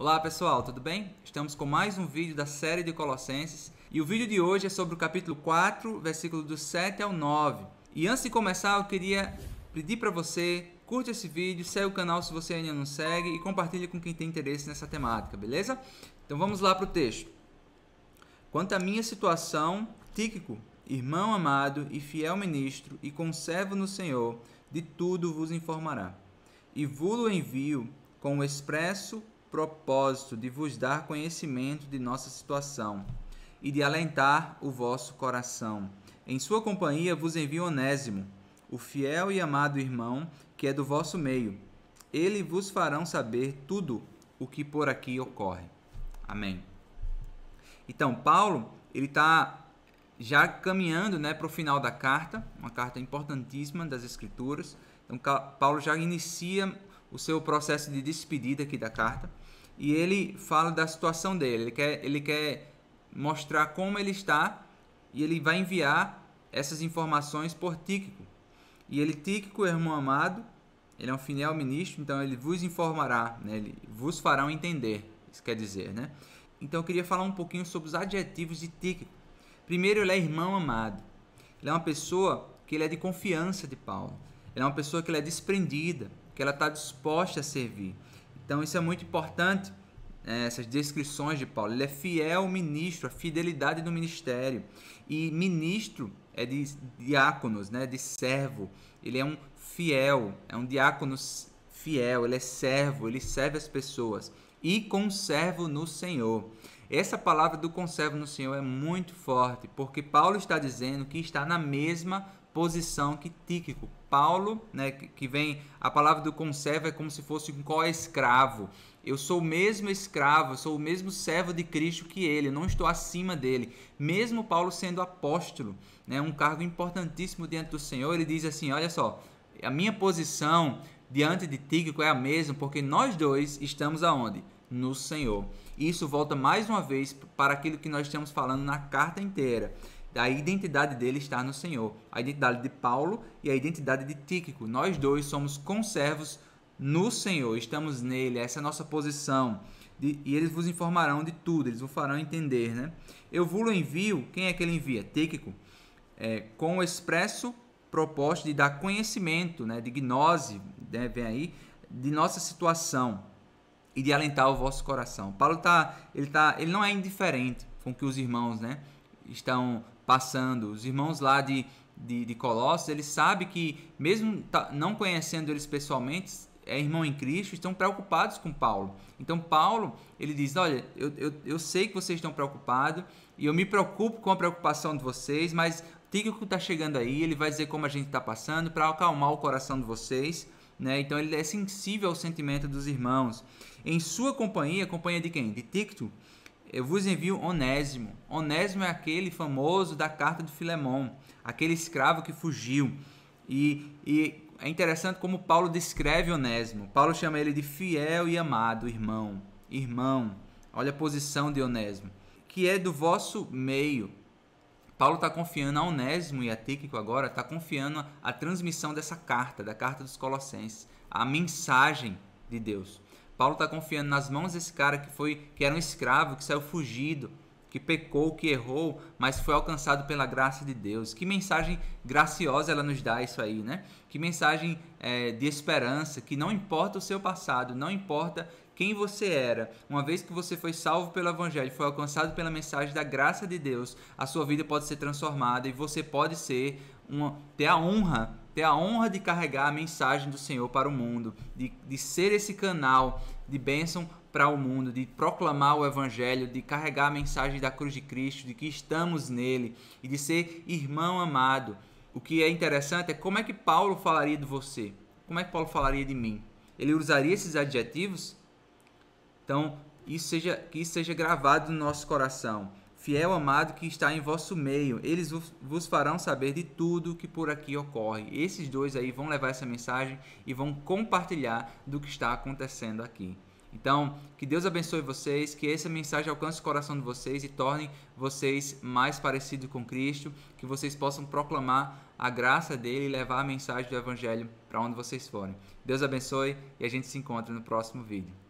Olá pessoal, tudo bem? Estamos com mais um vídeo da série de Colossenses e o vídeo de hoje é sobre o capítulo 4, versículo do 7 ao 9. E antes de começar, eu queria pedir para você curte esse vídeo, segue o canal se você ainda não segue e compartilhe com quem tem interesse nessa temática, beleza? Então vamos lá para o texto. Quanto à minha situação, Tíquico, irmão amado e fiel ministro e conservo no Senhor, de tudo vos informará. E vulo envio com o expresso propósito de vos dar conhecimento de nossa situação e de alentar o vosso coração. Em sua companhia vos envio Onésimo, o fiel e amado irmão que é do vosso meio. Ele vos farão saber tudo o que por aqui ocorre. Amém. Então, Paulo, ele está já caminhando né, para o final da carta, uma carta importantíssima das Escrituras. Então, Paulo já inicia o seu processo de despedida aqui da carta e ele fala da situação dele. Ele quer, ele quer mostrar como ele está e ele vai enviar essas informações por Tíquico. E ele, Tíquico, irmão amado, ele é um fiel ministro, então ele vos informará, né? ele vos fará entender, isso quer dizer, né? Então eu queria falar um pouquinho sobre os adjetivos de Tíquico. Primeiro, ele é irmão amado. Ele é uma pessoa que ele é de confiança de Paulo. Ele é uma pessoa que ele é desprendida que ela está disposta a servir. Então isso é muito importante, é, essas descrições de Paulo. Ele é fiel ministro, a fidelidade do ministério. E ministro é de diáconos, né? de servo. Ele é um fiel, é um diácono fiel, ele é servo, ele serve as pessoas. E conservo no Senhor. Essa palavra do conservo no Senhor é muito forte, porque Paulo está dizendo que está na mesma posição que Tíquico. Paulo, né, que vem a palavra do conserva é como se fosse um co-escravo. Eu sou o mesmo escravo, sou o mesmo servo de Cristo que ele, não estou acima dele. Mesmo Paulo sendo apóstolo, né, um cargo importantíssimo diante do Senhor, ele diz assim: olha só, a minha posição diante de Tíquico é a mesma, porque nós dois estamos aonde? No Senhor. Isso volta mais uma vez para aquilo que nós estamos falando na carta inteira a identidade dele está no Senhor. A identidade de Paulo e a identidade de Tíquico. Nós dois somos conservos no Senhor, estamos nele, essa é a nossa posição. De, e eles vos informarão de tudo, eles vos farão entender, né? Eu lhe envio, quem é que ele envia? Tíquico, é, com o expresso propósito de dar conhecimento, né, de gnose, né, vem aí, de nossa situação e de alentar o vosso coração. Paulo tá, ele tá, ele não é indiferente com que os irmãos, né, estão passando. Os irmãos lá de, de, de Colossos, eles sabem que, mesmo não conhecendo eles pessoalmente, é irmão em Cristo, estão preocupados com Paulo. Então, Paulo, ele diz: Olha, eu, eu, eu sei que vocês estão preocupados e eu me preocupo com a preocupação de vocês, mas Tíquico está chegando aí, ele vai dizer como a gente está passando para acalmar o coração de vocês. Né? Então, ele é sensível ao sentimento dos irmãos. Em sua companhia, companhia de quem? De Tíquico eu vos envio Onésimo. Onésimo é aquele famoso da carta de Filemão, aquele escravo que fugiu. E, e é interessante como Paulo descreve Onésimo. Paulo chama ele de fiel e amado irmão. Irmão, olha a posição de Onésimo, que é do vosso meio. Paulo está confiando a Onésimo e a Tíquico agora, está confiando a transmissão dessa carta, da carta dos Colossenses, a mensagem de Deus. Paulo está confiando nas mãos desse cara que foi que era um escravo, que saiu fugido, que pecou, que errou, mas foi alcançado pela graça de Deus. Que mensagem graciosa ela nos dá isso aí, né? Que mensagem é, de esperança, que não importa o seu passado, não importa quem você era, uma vez que você foi salvo pelo Evangelho, foi alcançado pela mensagem da graça de Deus, a sua vida pode ser transformada e você pode ser uma, ter a honra ter a honra de carregar a mensagem do Senhor para o mundo, de, de ser esse canal de bênção para o mundo, de proclamar o Evangelho, de carregar a mensagem da cruz de Cristo, de que estamos nele e de ser irmão amado. O que é interessante é como é que Paulo falaria de você, como é que Paulo falaria de mim. Ele usaria esses adjetivos? Então, isso seja, que isso seja gravado no nosso coração fiel amado que está em vosso meio. Eles vos farão saber de tudo que por aqui ocorre. Esses dois aí vão levar essa mensagem e vão compartilhar do que está acontecendo aqui. Então, que Deus abençoe vocês, que essa mensagem alcance o coração de vocês e torne vocês mais parecidos com Cristo, que vocês possam proclamar a graça dele e levar a mensagem do Evangelho para onde vocês forem. Deus abençoe e a gente se encontra no próximo vídeo.